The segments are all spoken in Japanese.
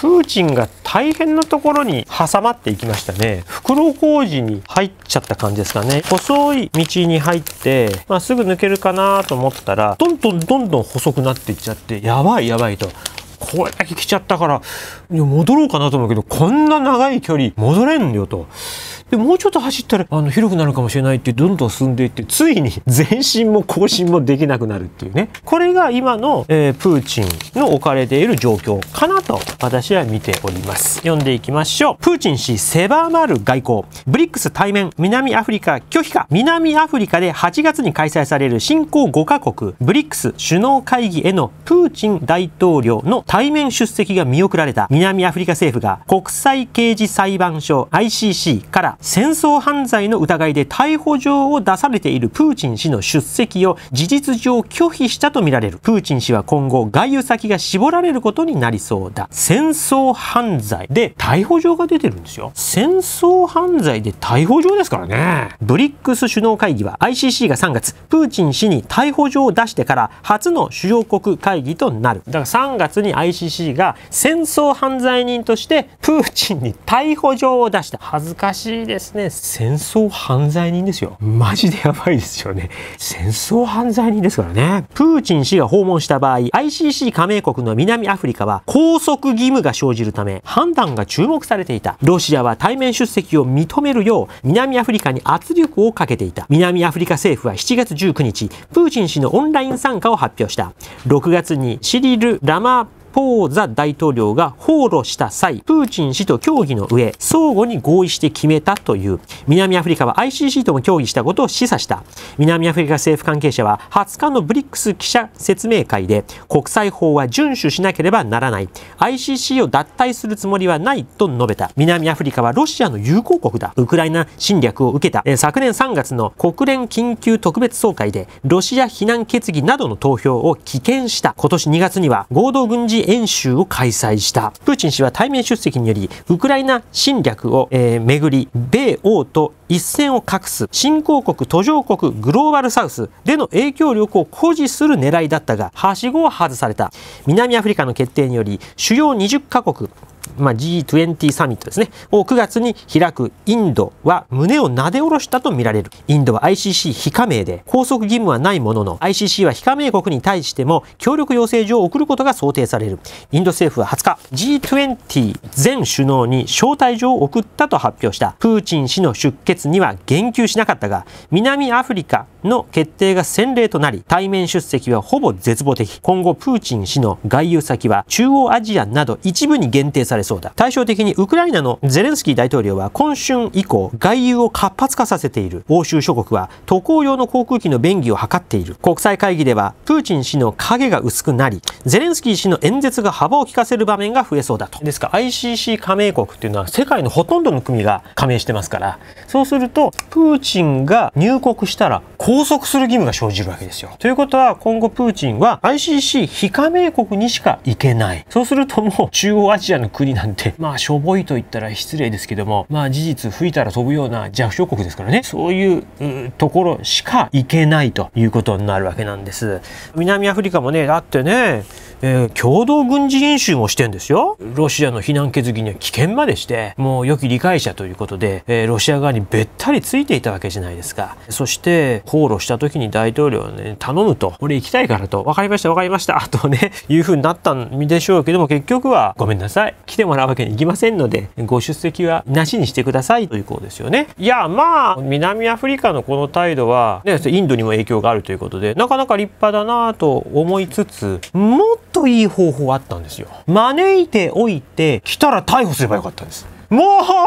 プーチンが大変なところに挟まっていきましたね。袋小路に入っちゃった感じですかね。細い道に入って、まあ、すぐ抜けるかなと思ったら、どんどんどんどん細くなっていっちゃって、やばいやばいと。これだけ来ちゃったから、戻ろうかなと思うけど、こんな長い距離戻れんよと。でもうちょっと走ったらあの広くなるかもしれないってどんどん進んでいってついに 前進も後進もできなくなるっていうねこれが今の、えー、プーチンの置かれている状況かなと私は見ております読んでいきましょうプーチン氏狭まる外交ブリックス対面南アフリカ拒否か南アフリカで8月に開催される新興5カ国ブリックス首脳会議へのプーチン大統領の対面出席が見送られた南アフリカ政府が国際刑事裁判所 ICC から戦争犯罪の疑いで逮捕状を出されているプーチン氏の出席を事実上拒否したとみられるプーチン氏は今後外遊先が絞られることになりそうだ戦争犯罪で逮捕状が出てるんですよ戦争犯罪で逮捕状ですからねブリックス首脳会議は ICC が3月プーチン氏に逮捕状を出してから初の主要国会議となるだから3月に ICC が戦争犯罪人としてプーチンに逮捕状を出した恥ずかしいですね戦争犯罪人ですよマジでやばいですよね戦争犯罪人ですからねプーチン氏が訪問した場合 ICC 加盟国の南アフリカは拘束義務が生じるため判断が注目されていたロシアは対面出席を認めるよう南アフリカに圧力をかけていた南アフリカ政府は7月19日プーチン氏のオンライン参加を発表した6月にシリル・ラマポーザ大統領が放浪した際、プーチン氏と協議の上、相互に合意して決めたという、南アフリカは ICC とも協議したことを示唆した。南アフリカ政府関係者は、20日のブリックス記者説明会で、国際法は遵守しなければならない。ICC を脱退するつもりはないと述べた。南アフリカはロシアの友好国だ。ウクライナ侵略を受けた。え昨年3月の国連緊急特別総会で、ロシア非難決議などの投票を棄権した。今年2月には合同軍事演習を開催した。プーチン氏は対面出席により、ウクライナ侵略を、えー、巡り、米欧と一線を画す新興国途上国グローバルサウスでの影響力を誇示する狙いだったがはしごを外された南アフリカの決定により主要20カ国まあ、G20 サミットですね、を9月に開くインドは胸をなで下ろしたとみられる。インドは ICC 非加盟で、拘束義務はないものの、ICC は非加盟国に対しても協力要請状を送ることが想定される。インド政府は20日、G20 全首脳に招待状を送ったと発表した。プーチン氏の出血には言及しなかったが、南アフリカの決定が先例となり、対面出席はほぼ絶望的。今後、プーチン氏の外遊先は中央アジアなど一部に限定され、だ。対照的にウクライナのゼレンスキー大統領は今春以降、外遊を活発化させている。欧州諸国は渡航用の航空機の便宜を図っている。国際会議では、プーチン氏の影が薄くなり、ゼレンスキー氏の演説が幅を利かせる場面が増えそうだと。ですから ICC 加盟国っていうのは世界のほとんどの国が加盟してますから、そうすると、プーチンが入国したら拘束する義務が生じるわけですよ。ということは今後プーチンは ICC 非加盟国にしか行けない。そうするともう中央アジアの国なんてまあしょぼいと言ったら失礼ですけどもまあ事実吹いたら飛ぶような弱小国ですからねそういうところしか行けないということになるわけなんです。南アフリカもねだってね、えー、共同軍事演習もしてんですよ。ロシアの避難決議には危険までしてもう良き理解者ということで、えー、ロシア側にべったりついていたわけじゃないですか。そして航路した時に大統領ね、頼むと、俺行きたいからと、分かりました分かりました、とね、いう風になったんでしょうけども、結局はごめんなさい、来てもらうわけにいきませんので、ご出席はなしにしてくださいということですよね。いや、まあ、南アフリカのこの態度は、ね、インドにも影響があるということで、なかなか立派だなと思いつつ、もっといい方法あったんですよ。招いておいて、来たら逮捕すればよかったんです。も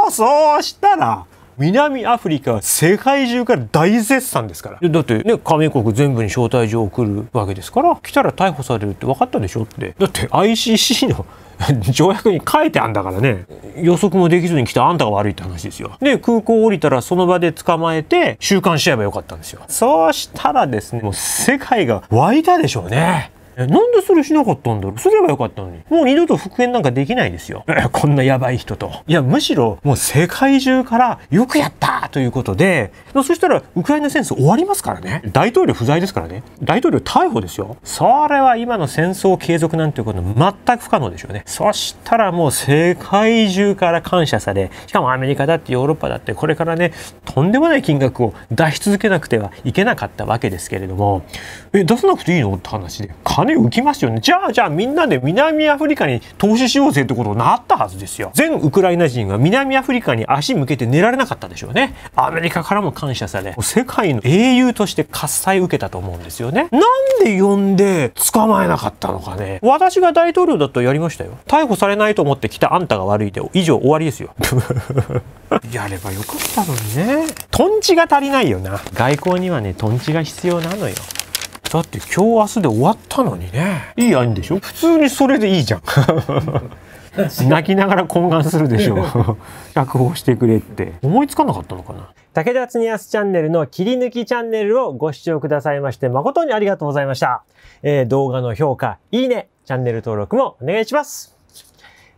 う、そうしたら、南アフリカは世界中から大絶賛ですからだってね加盟国全部に招待状を送るわけですから来たら逮捕されるって分かったでしょってだって ICC の条約に書いてあんだからね予測もできずに来たあんたが悪いって話ですよで空港降りたらその場で捕まえて収監しちゃえばよかったんですよそうしたらですねもう世界が湧いたでしょうねえ、なんでそれしなかったんだろうすればよかったのに。もう二度と復縁なんかできないですよ。こんなやばい人と。いや、むしろ、もう世界中からよくやったということで、そしたら、ウクライナ戦争終わりますからね。大統領不在ですからね。大統領逮捕ですよ。それは今の戦争継続なんていうこと全く不可能でしょうね。そしたらもう世界中から感謝され、しかもアメリカだってヨーロッパだってこれからね、とんでもない金額を出し続けなくてはいけなかったわけですけれども、え、出さなくていいのって話で。金浮きますよね。じゃあ、じゃあみんなで南アフリカに投資しようぜってことになったはずですよ。全ウクライナ人が南アフリカに足向けて寝られなかったでしょうね。アメリカからも感謝され、世界の英雄として喝采受けたと思うんですよね。なんで呼んで捕まえなかったのかね。私が大統領だとやりましたよ。逮捕されないと思って来たあんたが悪いで、以上終わりですよ。やればよかったのにね。トンチが足りないよな。外交にはね、トンチが必要なのよ。だって今日明日で終わったのにねいい案でしょ普通にそれでいいじゃん 泣きながら懇願するでしょう釈放してくれって思いつかなかったのかな武田恒康チャンネルの切り抜きチャンネルをご視聴くださいまして誠にありがとうございました、えー、動画の評価いいねチャンネル登録もお願いします